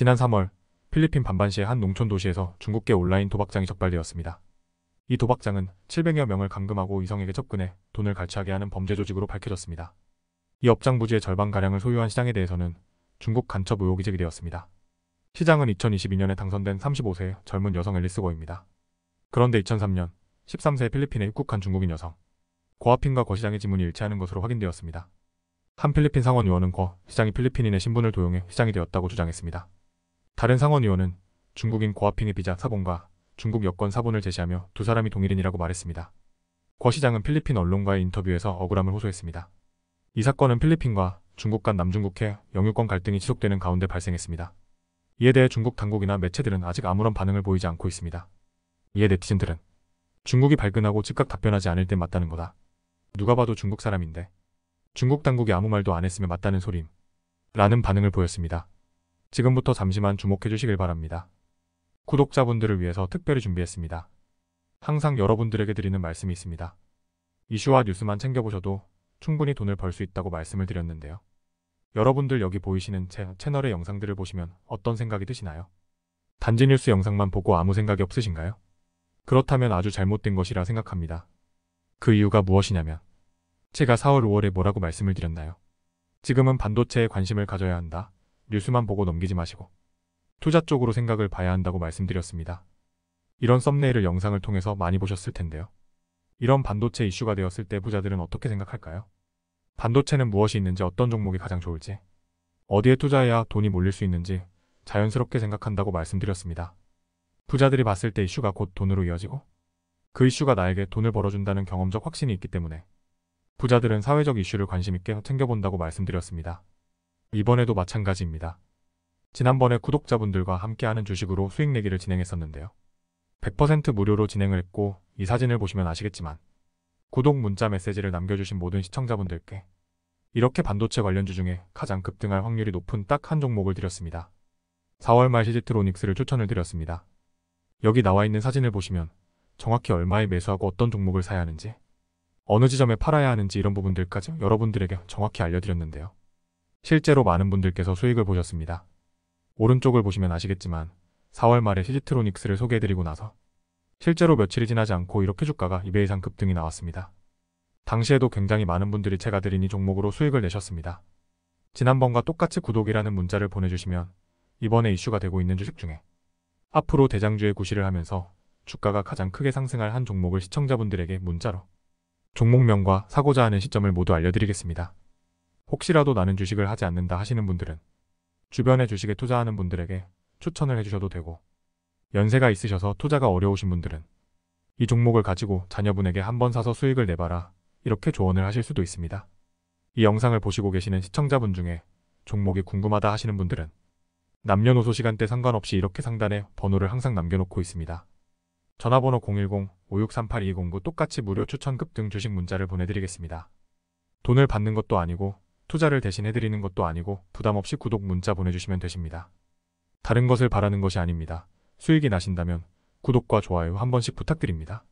지난 3월 필리핀 반반시의 한 농촌 도시에서 중국계 온라인 도박장이 적발되었습니다. 이 도박장은 700여 명을 감금하고 이성에게 접근해 돈을 갈취하게 하는 범죄 조직으로 밝혀졌습니다. 이 업장 부지의 절반가량을 소유한 시장에 대해서는 중국 간첩 의혹이 제기되었습니다. 시장은 2022년에 당선된 35세 젊은 여성 앨리스 고입니다. 그런데 2003년 13세 필리핀에 입국한 중국인 여성 고아핀과 거 시장의 지문이 일치하는 것으로 확인되었습니다. 한 필리핀 상원 의원은 거 시장이 필리핀인의 신분을 도용해 시장이 되었다고 주장했습니다. 다른 상원 의원은 중국인 고아핑의 비자 사본과 중국 여권 사본을 제시하며 두 사람이 동일인이라고 말했습니다. 고 시장은 필리핀 언론과의 인터뷰에서 억울함을 호소했습니다. 이 사건은 필리핀과 중국 간 남중국해 영유권 갈등이 지속되는 가운데 발생했습니다. 이에 대해 중국 당국이나 매체들은 아직 아무런 반응을 보이지 않고 있습니다. 이에 네티즌들은 중국이 발끈하고 즉각 답변하지 않을 때 맞다는 거다. 누가 봐도 중국 사람인데 중국 당국이 아무 말도 안 했으면 맞다는 소림 라는 반응을 보였습니다. 지금부터 잠시만 주목해 주시길 바랍니다. 구독자분들을 위해서 특별히 준비했습니다. 항상 여러분들에게 드리는 말씀이 있습니다. 이슈와 뉴스만 챙겨보셔도 충분히 돈을 벌 수 있다고 말씀을 드렸는데요. 여러분들 여기 보이시는 제 채널의 영상들을 보시면 어떤 생각이 드시나요? 단지 뉴스 영상만 보고 아무 생각이 없으신가요? 그렇다면 아주 잘못된 것이라 생각합니다. 그 이유가 무엇이냐면 제가 4월 5월에 뭐라고 말씀을 드렸나요? 지금은 반도체에 관심을 가져야 한다. 뉴스만 보고 넘기지 마시고 투자 쪽으로 생각을 봐야 한다고 말씀드렸습니다. 이런 썸네일을 영상을 통해서 많이 보셨을 텐데요. 이런 반도체 이슈가 되었을 때 부자들은 어떻게 생각할까요? 반도체는 무엇이 있는지 어떤 종목이 가장 좋을지 어디에 투자해야 돈이 몰릴 수 있는지 자연스럽게 생각한다고 말씀드렸습니다. 부자들이 봤을 때 이슈가 곧 돈으로 이어지고 그 이슈가 나에게 돈을 벌어준다는 경험적 확신이 있기 때문에 부자들은 사회적 이슈를 관심있게 챙겨본다고 말씀드렸습니다. 이번에도 마찬가지입니다. 지난번에 구독자분들과 함께하는 주식으로 수익 내기를 진행했었는데요. 100% 무료로 진행을 했고 이 사진을 보시면 아시겠지만 구독 문자 메시지를 남겨주신 모든 시청자분들께 이렇게 반도체 관련주 중에 가장 급등할 확률이 높은 딱 한 종목을 드렸습니다. 4월 말 시지트로닉스를 추천을 드렸습니다. 여기 나와 있는 사진을 보시면 정확히 얼마에 매수하고 어떤 종목을 사야 하는지 어느 지점에 팔아야 하는지 이런 부분들까지 여러분들에게 정확히 알려드렸는데요. 실제로 많은 분들께서 수익을 보셨습니다. 오른쪽을 보시면 아시겠지만 4월 말에 시지트로닉스를 소개해드리고 나서 실제로 며칠이 지나지 않고 이렇게 주가가 2배 이상 급등이 나왔습니다. 당시에도 굉장히 많은 분들이 제가 드린 이 종목으로 수익을 내셨습니다. 지난번과 똑같이 구독이라는 문자를 보내주시면 이번에 이슈가 되고 있는 주식 중에 앞으로 대장주의 구시를 하면서 주가가 가장 크게 상승할 한 종목을 시청자분들에게 문자로 종목명과 사고자 하는 시점을 모두 알려드리겠습니다. 혹시라도 나는 주식을 하지 않는다 하시는 분들은 주변의 주식에 투자하는 분들에게 추천을 해주셔도 되고 연세가 있으셔서 투자가 어려우신 분들은 이 종목을 가지고 자녀분에게 한번 사서 수익을 내봐라 이렇게 조언을 하실 수도 있습니다. 이 영상을 보시고 계시는 시청자분 중에 종목이 궁금하다 하시는 분들은 남녀노소 시간대 상관없이 이렇게 상단에 번호를 항상 남겨놓고 있습니다. 전화번호 010-5638-209 똑같이 무료 추천급 등 주식 문자를 보내드리겠습니다. 돈을 받는 것도 아니고 투자를 대신해드리는 것도 아니고 부담없이 구독 문자 보내주시면 되십니다. 다른 것을 바라는 것이 아닙니다. 수익이 나신다면 구독과 좋아요 한 번씩 부탁드립니다.